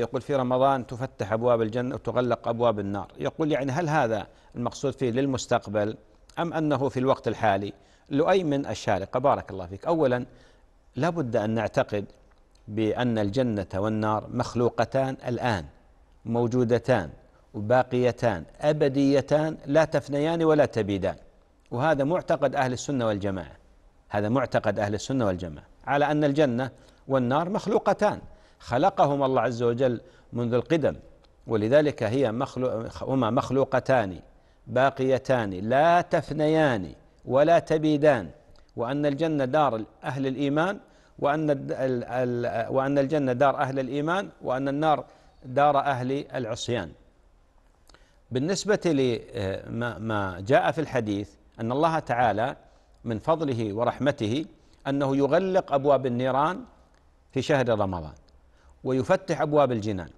يقول في رمضان تفتح أبواب الجنة وتغلق أبواب النار يقول يعني هل هذا المقصود فيه للمستقبل أم أنه في الوقت الحالي لؤي من الشارقة بارك الله فيك أولا لابد أن نعتقد بأن الجنة والنار مخلوقتان الآن موجودتان وباقيتان أبديتان لا تفنيان ولا تبيدان وهذا معتقد أهل السنة والجماعة هذا معتقد أهل السنة والجماعة على أن الجنة والنار مخلوقتان خلقهما الله عز وجل منذ القدم ولذلك هي مخلوق هما مخلوقتان باقيتان لا تفنيان ولا تبيدان وأن الجنة دار أهل الإيمان وأن وأن الجنة دار أهل الإيمان وأن النار دار أهل العصيان بالنسبة لما ما جاء في الحديث أن الله تعالى من فضله ورحمته أنه يغلق أبواب النيران في شهر رمضان ويفتح ابواب الجنان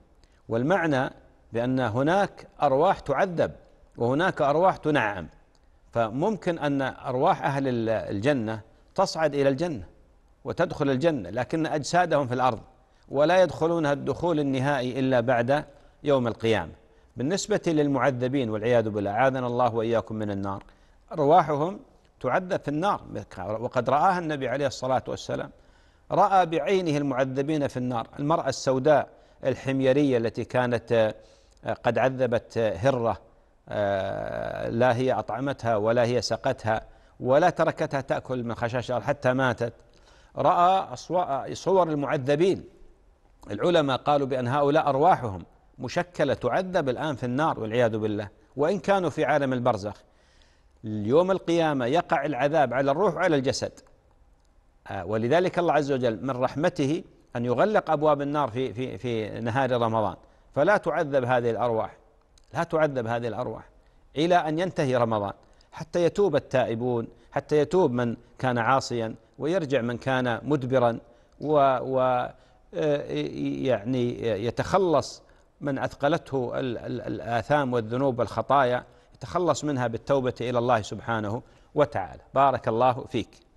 والمعنى بان هناك ارواح تعذب وهناك ارواح تنعم فممكن ان ارواح اهل الجنه تصعد الى الجنه وتدخل الجنه لكن اجسادهم في الارض ولا يدخلونها الدخول النهائي الا بعد يوم القيامه بالنسبه للمعذبين والعياذ بالله اعاذنا الله واياكم من النار ارواحهم تعذب في النار وقد راها النبي عليه الصلاه والسلام رأى بعينه المعذبين في النار المرأة السوداء الحميرية التي كانت آه، قد عذبت آه، هرة آه، لا هي أطعمتها ولا هي سقتها ولا تركتها تأكل من خشاش حتى ماتت رأى صور المعذبين العلماء قالوا بأن هؤلاء أرواحهم مشكلة تعذب الآن في النار والعياذ بالله وإن كانوا في عالم البرزخ اليوم القيامة يقع العذاب على الروح وعلى الجسد ولذلك الله عز وجل من رحمته أن يغلق أبواب النار في في في نهار رمضان فلا تعذب هذه الأرواح لا تعذب هذه الأرواح إلى أن ينتهي رمضان حتى يتوب التائبون حتى يتوب من كان عاصيا ويرجع من كان مدبرا و, و آه، يعني يتخلص من اثقلته الاثام والذنوب والخطايا يتخلص منها بالتوبه الى الله سبحانه وتعالى بارك الله فيك